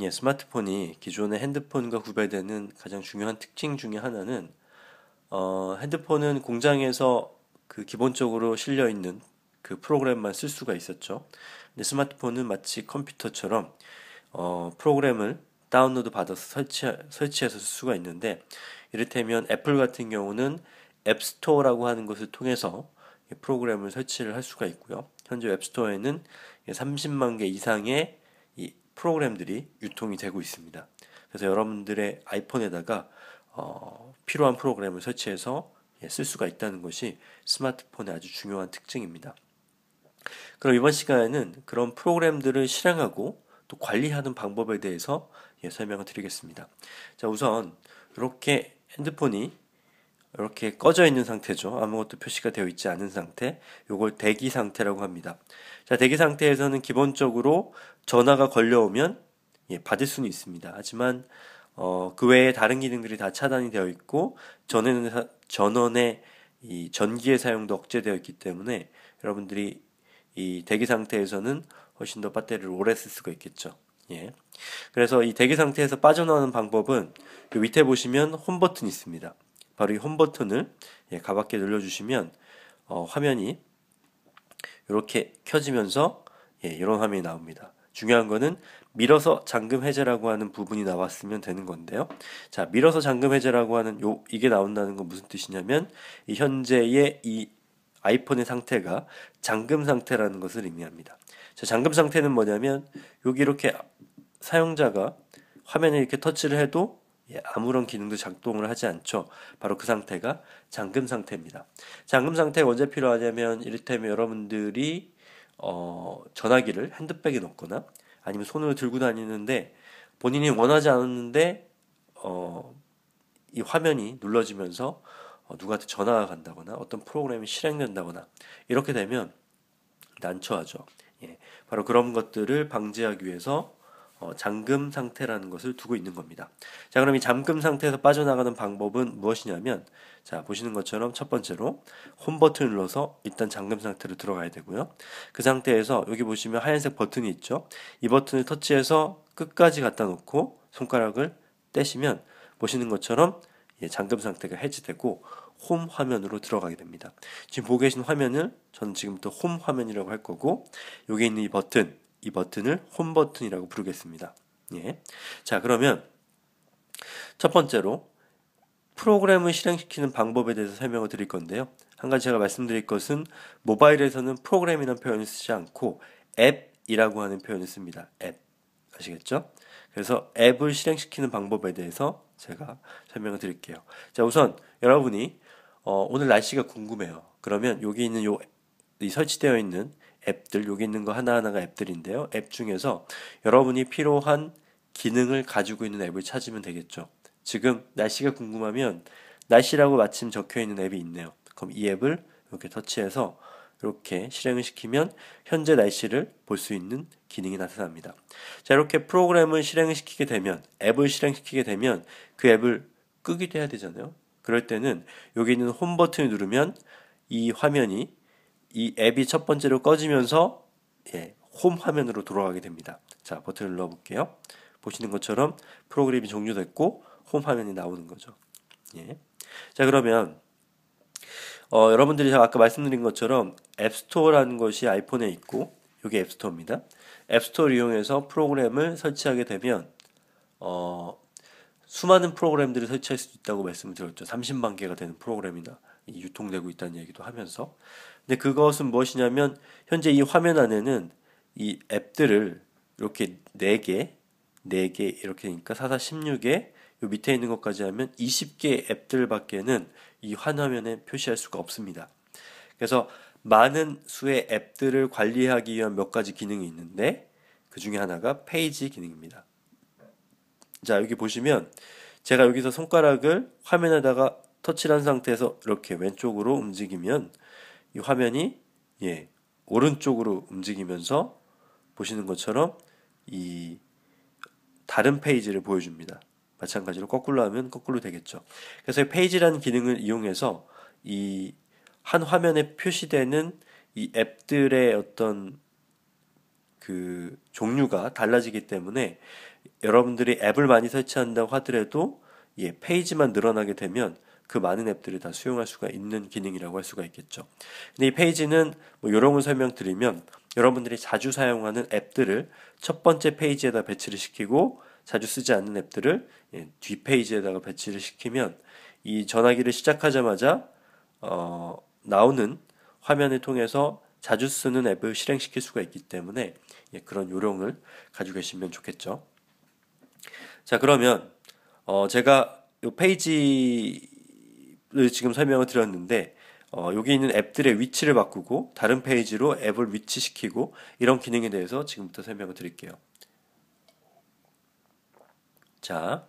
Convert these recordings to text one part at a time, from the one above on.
예, 스마트폰이 기존의 핸드폰과 구별되는 가장 중요한 특징 중에 하나는 어, 핸드폰은 공장에서 그 기본적으로 실려 있는 그 프로그램만 쓸 수가 있었죠. 근데 스마트폰은 마치 컴퓨터처럼 어, 프로그램을 다운로드 받아서 설치, 설치해서 쓸 수가 있는데 이를테면 애플 같은 경우는 앱스토어라고 하는 것을 통해서 프로그램을 설치를 할 수가 있고요. 현재 앱스토어에는 30만 개 이상의 프로그램들이 유통이 되고 있습니다. 그래서 여러분들의 아이폰에다가 어, 필요한 프로그램을 설치해서 예, 쓸 수가 있다는 것이 스마트폰의 아주 중요한 특징입니다. 그럼 이번 시간에는 그런 프로그램들을 실행하고 또 관리하는 방법에 대해서 예, 설명을 드리겠습니다. 자, 우선 이렇게 핸드폰이 이렇게 꺼져 있는 상태죠. 아무것도 표시가 되어 있지 않은 상태. 요걸 대기 상태라고 합니다. 자, 대기 상태에서는 기본적으로 전화가 걸려오면 예, 받을 수는 있습니다. 하지만 어, 그 외에 다른 기능들이 다 차단이 되어 있고 전에는 사, 전원의 이 전기의 사용도 억제되어 있기 때문에 여러분들이 이 대기 상태에서는 훨씬 더 배터리를 오래 쓸 수가 있겠죠. 예. 그래서 이 대기 상태에서 빠져나오는 방법은 그 밑에 보시면 홈 버튼 이 있습니다. 바로 이홈 버튼을 예, 가볍게 눌러주시면 어, 화면이 이렇게 켜지면서 예, 이런 화면이 나옵니다. 중요한 거는 밀어서 잠금 해제라고 하는 부분이 나왔으면 되는 건데요. 자, 밀어서 잠금 해제라고 하는 요 이게 나온다는 건 무슨 뜻이냐면 이 현재의 이 아이폰의 상태가 잠금 상태라는 것을 의미합니다. 자, 잠금 상태는 뭐냐면 여기 이렇게 사용자가 화면에 이렇게 터치를 해도 예, 아무런 기능도 작동을 하지 않죠. 바로 그 상태가 잠금 상태입니다. 잠금 상태 언제 필요하냐면 이를테면 여러분들이 어, 전화기를 핸드백에 넣거나 아니면 손으로 들고 다니는데 본인이 원하지 않았는데 어, 이 화면이 눌러지면서 어, 누구한테 전화가 간다거나 어떤 프로그램이 실행된다거나 이렇게 되면 난처하죠. 예, 바로 그런 것들을 방지하기 위해서 어, 잠금 상태라는 것을 두고 있는 겁니다. 자, 그럼 이 잠금 상태에서 빠져나가는 방법은 무엇이냐면, 자, 보시는 것처럼 첫 번째로 홈 버튼을 눌러서 일단 잠금 상태로 들어가야 되고요. 그 상태에서 여기 보시면 하얀색 버튼이 있죠. 이 버튼을 터치해서 끝까지 갖다 놓고 손가락을 떼시면 보시는 것처럼 예, 잠금 상태가 해제되고홈 화면으로 들어가게 됩니다. 지금 보고 계신 화면을 저는 지금부터 홈 화면이라고 할 거고, 여기 있는 이 버튼, 이 버튼을 홈 버튼이라고 부르겠습니다. 예. 자, 그러면 첫 번째로 프로그램을 실행시키는 방법에 대해서 설명을 드릴 건데요. 한 가지 제가 말씀드릴 것은 모바일에서는 프로그램이라는 표현을 쓰지 않고 앱이라고 하는 표현을 씁니다. 앱. 아시겠죠? 그래서 앱을 실행시키는 방법에 대해서 제가 설명을 드릴게요. 자, 우선 여러분이 어, 오늘 날씨가 궁금해요. 그러면 여기 있는 요, 이 설치되어 있는 앱들 여기 있는 거 하나하나가 앱들인데요. 앱 중에서 여러분이 필요한 기능을 가지고 있는 앱을 찾으면 되겠죠. 지금 날씨가 궁금하면 날씨라고 마침 적혀 있는 앱이 있네요. 그럼 이 앱을 이렇게 터치해서 이렇게 실행을 시키면 현재 날씨를 볼 수 있는 기능이 나타납니다. 자, 이렇게 프로그램을 실행을 시키게 되면 앱을 실행시키게 되면 그 앱을 끄기도 해야 되잖아요. 그럴 때는 여기 있는 홈 버튼을 누르면 이 화면이 이 앱이 첫 번째로 꺼지면서 예, 홈 화면으로 돌아가게 됩니다. 자, 버튼을 눌러 볼게요. 보시는 것처럼 프로그램이 종료됐고 홈 화면이 나오는 거죠. 예. 자, 그러면 어, 여러분들이 제가 아까 말씀드린 것처럼 앱스토어라는 것이 아이폰에 있고 이게 앱스토어입니다. 앱스토어를 이용해서 프로그램을 설치하게 되면 어, 수많은 프로그램들을 설치할 수 있다고 말씀을 드렸죠. 30만 개가 되는 프로그램이나 유통되고 있다는 얘기도 하면서 근데 그것은 무엇이냐면 현재 이 화면 안에는 이 앱들을 이렇게 4개, 4개 이렇게 니까 44, 16개 요 밑에 있는 것까지 하면 20개 앱들밖에는 이 화면에 표시할 수가 없습니다. 그래서 많은 수의 앱들을 관리하기 위한 몇 가지 기능이 있는데 그 중에 하나가 페이지 기능입니다. 자, 여기 보시면 제가 여기서 손가락을 화면에다가 터치를 한 상태에서 이렇게 왼쪽으로 움직이면 이 화면이 예, 오른쪽으로 움직이면서 보시는 것처럼 이 다른 페이지를 보여줍니다. 마찬가지로 거꾸로 하면 거꾸로 되겠죠. 그래서 페이지라는 기능을 이용해서 이 한 화면에 표시되는 이 앱들의 어떤 그 종류가 달라지기 때문에 여러분들이 앱을 많이 설치한다고 하더라도 예, 페이지만 늘어나게 되면 그 많은 앱들을 다 수용할 수가 있는 기능이라고 할 수가 있겠죠. 근데 이 페이지는 뭐 이런 걸 설명드리면 여러분들이 자주 사용하는 앱들을 첫 번째 페이지에다 배치를 시키고 자주 쓰지 않는 앱들을 예, 뒷 페이지에다가 배치를 시키면 이 전화기를 시작하자마자 어, 나오는 화면을 통해서 자주 쓰는 앱을 실행시킬 수가 있기 때문에 예, 그런 요령을 가지고 계시면 좋겠죠. 자 그러면 어, 제가 이 페이지 지금 설명을 드렸는데 어, 여기 있는 앱들의 위치를 바꾸고 다른 페이지로 앱을 위치시키고 이런 기능에 대해서 지금부터 설명을 드릴게요. 자,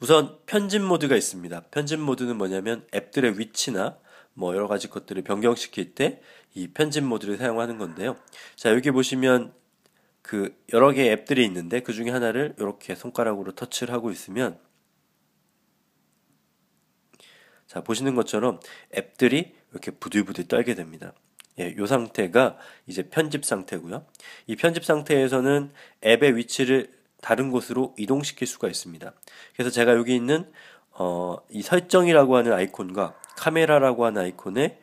우선 편집 모드가 있습니다. 편집 모드는 뭐냐면 앱들의 위치나 뭐 여러 가지 것들을 변경시킬 때 이 편집 모드를 사용하는 건데요. 자, 여기 보시면 그 여러 개의 앱들이 있는데 그 중에 하나를 이렇게 손가락으로 터치를 하고 있으면 자, 보시는 것처럼 앱들이 이렇게 부들부들 떨게 됩니다. 예, 요 상태가 이제 편집 상태고요. 이 편집 상태에서는 앱의 위치를 다른 곳으로 이동시킬 수가 있습니다. 그래서 제가 여기 있는 어, 이 설정이라고 하는 아이콘과 카메라라고 하는 아이콘에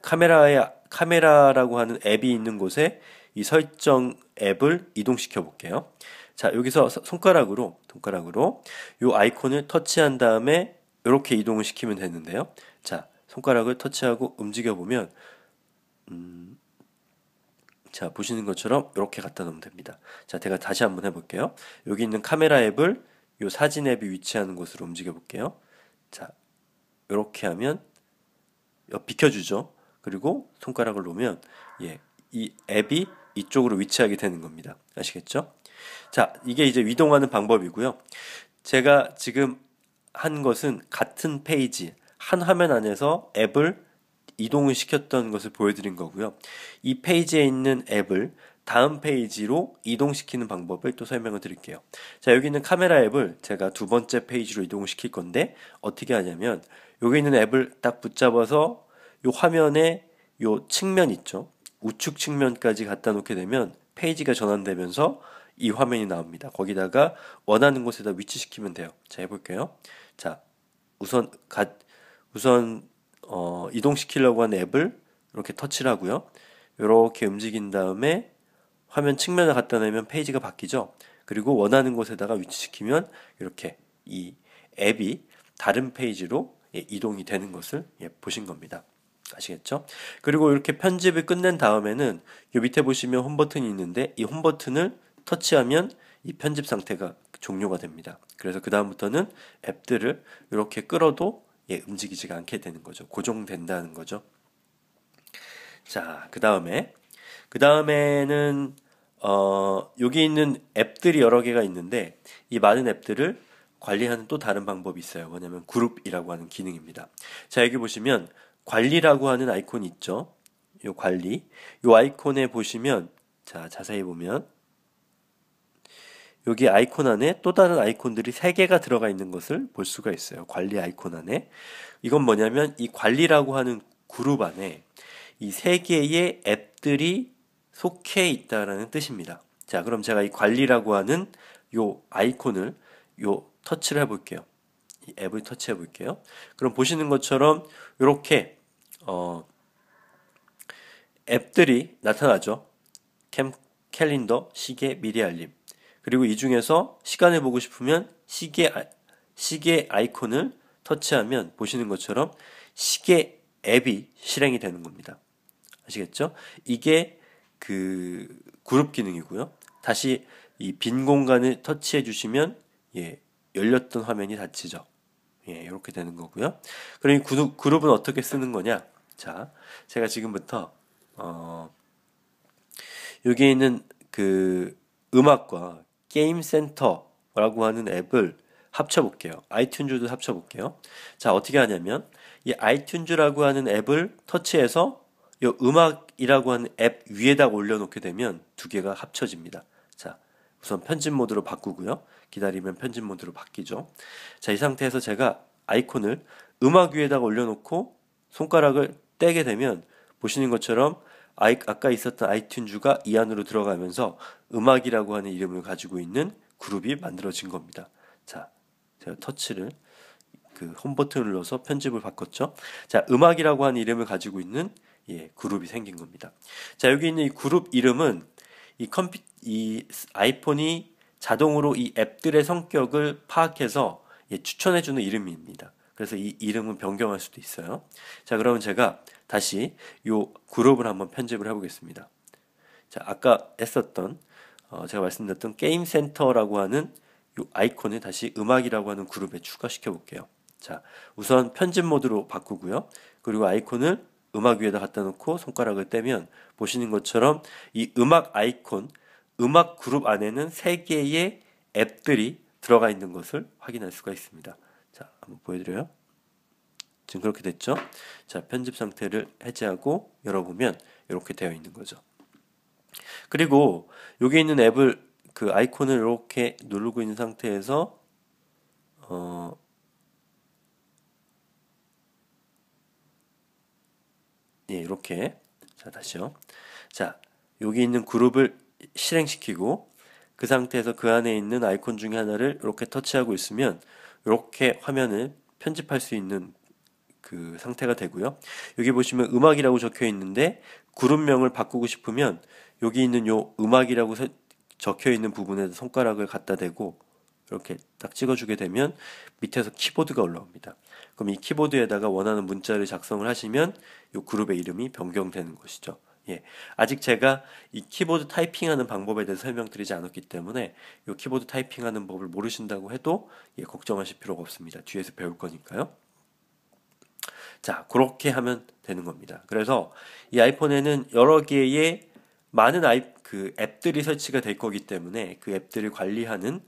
카메라의 카메라라고 하는 앱이 있는 곳에 이 설정 앱을 이동시켜 볼게요. 자, 여기서 손가락으로 손가락으로 요 아이콘을 터치한 다음에 이렇게 이동을 시키면 되는데요. 자, 손가락을 터치하고 움직여 보면 음, 자 보시는 것처럼 이렇게 갖다 놓으면 됩니다. 자 제가 다시 한번 해볼게요. 여기 있는 카메라 앱을 이 사진 앱이 위치하는 곳으로 움직여 볼게요. 자 이렇게 하면 어, 비켜주죠. 그리고 손가락을 놓으면 예, 이 앱이 이쪽으로 위치하게 되는 겁니다. 아시겠죠? 자 이게 이제 이동하는 방법이고요. 제가 지금 한 것은 같은 페이지, 한 화면 안에서 앱을 이동을 시켰던 것을 보여드린 거고요. 이 페이지에 있는 앱을 다음 페이지로 이동시키는 방법을 또 설명을 드릴게요. 자, 여기 있는 카메라 앱을 제가 두 번째 페이지로 이동을 시킬 건데, 어떻게 하냐면, 여기 있는 앱을 딱 붙잡아서 이 화면에 이 측면 있죠? 우측 측면까지 갖다 놓게 되면 페이지가 전환되면서 이 화면이 나옵니다. 거기다가 원하는 곳에다 위치시키면 돼요. 자, 해볼게요. 자, 우선 가, 우선 어, 이동시키려고 한 앱을 이렇게 터치를 하고요. 이렇게 움직인 다음에 화면 측면을 갖다 내면 페이지가 바뀌죠. 그리고 원하는 곳에다가 위치시키면 이렇게 이 앱이 다른 페이지로 예, 이동이 되는 것을 예, 보신 겁니다. 아시겠죠? 그리고 이렇게 편집을 끝낸 다음에는 요 밑에 보시면 홈 버튼이 있는데 이 홈 버튼을 터치하면 이 편집 상태가 종료가 됩니다. 그래서 그 다음부터는 앱들을 이렇게 끌어도 예, 움직이지가 않게 되는 거죠. 고정된다는 거죠. 자, 그 다음에 그 다음에는 어, 여기 있는 앱들이 여러 개가 있는데 이 많은 앱들을 관리하는 또 다른 방법이 있어요. 뭐냐면 그룹이라고 하는 기능입니다. 자, 여기 보시면 관리라고 하는 아이콘이 있죠. 요 관리. 요 아이콘에 보시면 자, 자세히 보면 여기 아이콘 안에 또 다른 아이콘들이 3개가 들어가 있는 것을 볼 수가 있어요. 관리 아이콘 안에. 이건 뭐냐면 이 관리라고 하는 그룹 안에 이 3개의 앱들이 속해 있다라는 뜻입니다. 자, 그럼 제가 이 관리라고 하는 요 아이콘을 요 터치를 해 볼게요. 이 앱을 터치해 볼게요. 그럼 보시는 것처럼 이렇게 어, 앱들이 나타나죠. 캠, 캘린더, 시계, 미리 알림. 그리고 이 중에서 시간을 보고 싶으면 시계 아, 시계 아이콘을 터치하면 보시는 것처럼 시계 앱이 실행이 되는 겁니다. 아시겠죠? 이게 그 그룹 기능이고요. 다시 이 빈 공간을 터치해 주시면 예, 열렸던 화면이 닫히죠. 예, 이렇게 되는 거고요. 그럼 이 그룹, 그룹은 어떻게 쓰는 거냐? 자, 제가 지금부터 어 여기에 있는 그 음악과 게임 센터라고 하는 앱을 합쳐볼게요. 아이튠즈도 합쳐볼게요. 자, 어떻게 하냐면, 이 아이튠즈라고 하는 앱을 터치해서 이 음악이라고 하는 앱 위에다 올려놓게 되면 두 개가 합쳐집니다. 자, 우선 편집 모드로 바꾸고요. 기다리면 편집 모드로 바뀌죠. 자, 이 상태에서 제가 아이콘을 음악 위에다가 올려놓고 손가락을 떼게 되면 보시는 것처럼 아이, 아까 있었던 아이튠즈가 이 안으로 들어가면서 음악이라고 하는 이름을 가지고 있는 그룹이 만들어진 겁니다. 자, 제가 터치를 그 홈버튼을 넣어서 편집을 바꿨죠. 자, 음악이라고 하는 이름을 가지고 있는 예, 그룹이 생긴 겁니다. 자, 여기 있는 이 그룹 이름은 이 컴퓨 이 아이폰이 자동으로 이 앱들의 성격을 파악해서 예, 추천해 주는 이름입니다. 그래서 이 이름은 변경할 수도 있어요. 자, 그러면 제가 다시 요 그룹을 한번 편집을 해보겠습니다. 자, 아까 했었던 어, 제가 말씀드렸던 게임 센터라고 하는 요 아이콘을 다시 음악이라고 하는 그룹에 추가시켜 볼게요. 자, 우선 편집 모드로 바꾸고요. 그리고 아이콘을 음악 위에다 갖다 놓고 손가락을 떼면 보시는 것처럼 이 음악 아이콘, 음악 그룹 안에는 세 개의 앱들이 들어가 있는 것을 확인할 수가 있습니다. 자, 한번 보여드려요. 지금 그렇게 됐죠? 자, 편집 상태를 해제하고 열어보면 이렇게 되어 있는 거죠. 그리고 여기 있는 앱을 그 아이콘을 이렇게 누르고 있는 상태에서 어 예, 이렇게 자, 다시요. 자, 여기 있는 그룹을 실행시키고 그 상태에서 그 안에 있는 아이콘 중에 하나를 이렇게 터치하고 있으면 이렇게 화면을 편집할 수 있는 그 상태가 되고요. 여기 보시면 음악이라고 적혀 있는데 그룹명을 바꾸고 싶으면 여기 있는 요 음악이라고 적혀 있는 부분에 손가락을 갖다 대고 이렇게 딱 찍어주게 되면 밑에서 키보드가 올라옵니다. 그럼 이 키보드에다가 원하는 문자를 작성을 하시면 이 그룹의 이름이 변경되는 것이죠. 예. 아직 제가 이 키보드 타이핑하는 방법에 대해서 설명드리지 않았기 때문에 이 키보드 타이핑하는 법을 모르신다고 해도 예, 걱정하실 필요가 없습니다. 뒤에서 배울 거니까요. 자, 그렇게 하면 되는 겁니다. 그래서 이 아이폰에는 여러 개의 많은 아이, 그 앱들이 설치가 될 거기 때문에 그 앱들을 관리하는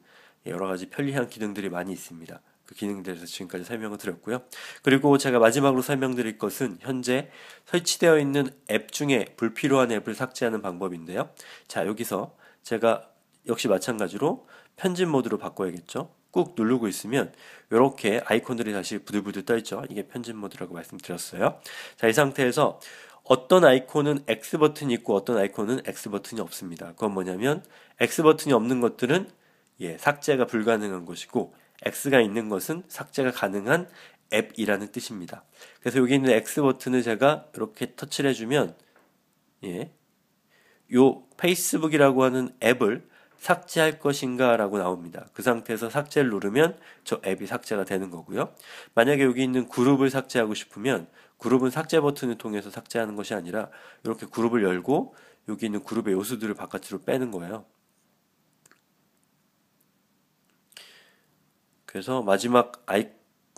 예, 여러 가지 편리한 기능들이 많이 있습니다. 그 기능에 들서 지금까지 설명을 드렸고요. 그리고 제가 마지막으로 설명드릴 것은 현재 설치되어 있는 앱 중에 불필요한 앱을 삭제하는 방법인데요. 자, 여기서 제가 역시 마찬가지로 편집 모드로 바꿔야겠죠. 꾹 누르고 있으면 이렇게 아이콘들이 다시 부들부들 떠 있죠. 이게 편집 모드라고 말씀드렸어요. 자, 이 상태에서 어떤 아이콘은 X 버튼이 있고 어떤 아이콘은 X 버튼이 없습니다. 그건 뭐냐면 X 버튼이 없는 것들은 예, 삭제가 불가능한 것이고 X가 있는 것은 삭제가 가능한 앱이라는 뜻입니다. 그래서 여기 있는 X 버튼을 제가 이렇게 터치를 해주면, 예. 요 페이스북이라고 하는 앱을 삭제할 것인가 라고 나옵니다. 그 상태에서 삭제를 누르면 저 앱이 삭제가 되는 거고요. 만약에 여기 있는 그룹을 삭제하고 싶으면 그룹은 삭제 버튼을 통해서 삭제하는 것이 아니라 이렇게 그룹을 열고 여기 있는 그룹의 요소들을 바깥으로 빼는 거예요. 그래서 마지막 아이,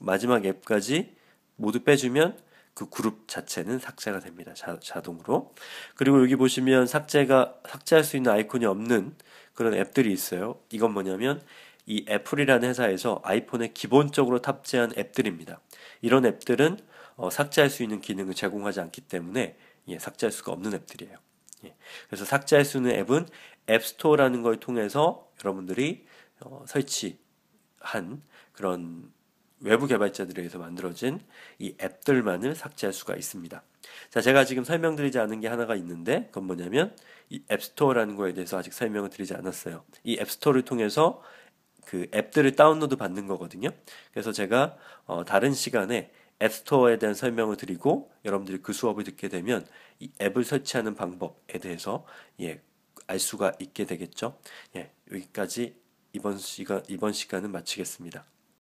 마지막 앱까지 모두 빼주면 그 그룹 자체는 삭제가 됩니다. 자, 동으로 그리고 여기 보시면 삭제가, 삭제할 수 있는 아이콘이 없는 그런 앱들이 있어요. 이건 뭐냐면 이 애플이라는 회사에서 아이폰에 기본적으로 탑재한 앱들입니다. 이런 앱들은 어, 삭제할 수 있는 기능을 제공하지 않기 때문에 예, 삭제할 수가 없는 앱들이에요. 예, 그래서 삭제할 수 있는 앱은 앱스토어라는 걸 통해서 여러분들이 어, 설치 한 그런 외부 개발자들에 의해서 만들어진 이 앱들만을 삭제할 수가 있습니다. 자, 제가 지금 설명드리지 않은 게 하나가 있는데 그건 뭐냐면 이 앱스토어라는 거에 대해서 아직 설명을 드리지 않았어요. 이 앱스토어를 통해서 그 앱들을 다운로드 받는 거거든요. 그래서 제가 어, 다른 시간에 앱스토어에 대한 설명을 드리고 여러분들이 그 수업을 듣게 되면 이 앱을 설치하는 방법에 대해서 예, 알 수가 있게 되겠죠. 예, 여기까지 이번 시간 이번 시간은 마치겠습니다.